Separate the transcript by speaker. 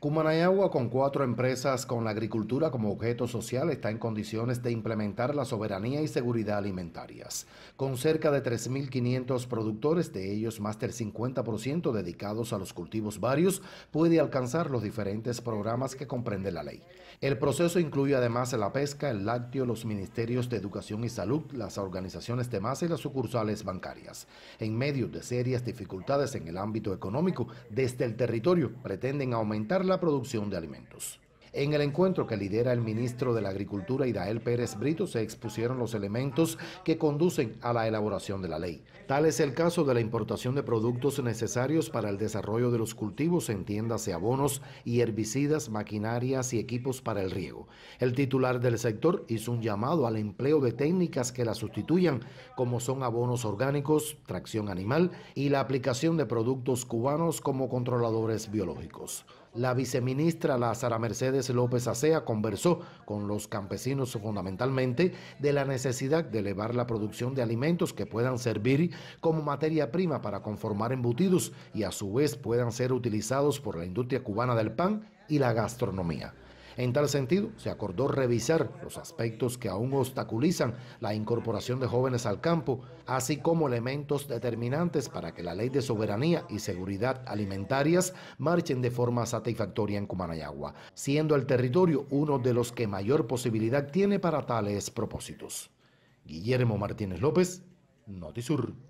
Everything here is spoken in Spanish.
Speaker 1: Cumanayagua, con cuatro empresas con la agricultura como objeto social, está en condiciones de implementar la soberanía y seguridad alimentarias. Con cerca de 3.500 productores, de ellos más del 50% dedicados a los cultivos varios, puede alcanzar los diferentes programas que comprende la ley. El proceso incluye además la pesca, el lácteo, los ministerios de educación y salud, las organizaciones de masa y las sucursales bancarias. En medio de serias dificultades en el ámbito económico, desde el territorio pretenden aumentar la producción de alimentos. En el encuentro que lidera el ministro de la Agricultura, Idael Pérez Brito, se expusieron los elementos que conducen a la elaboración de la ley. Tal es el caso de la importación de productos necesarios para el desarrollo de los cultivos en tiendas de abonos y herbicidas, maquinarias y equipos para el riego. El titular del sector hizo un llamado al empleo de técnicas que la sustituyan, como son abonos orgánicos, tracción animal y la aplicación de productos cubanos como controladores biológicos. La viceministra Lázara Mercedes López Acea conversó con los campesinos fundamentalmente de la necesidad de elevar la producción de alimentos que puedan servir como materia prima para conformar embutidos y a su vez puedan ser utilizados por la industria cubana del pan y la gastronomía. En tal sentido, se acordó revisar los aspectos que aún obstaculizan la incorporación de jóvenes al campo, así como elementos determinantes para que la ley de soberanía y seguridad alimentarias marchen de forma satisfactoria en Cumanayagua, siendo el territorio uno de los que mayor posibilidad tiene para tales propósitos. Guillermo Martínez López, Notisur.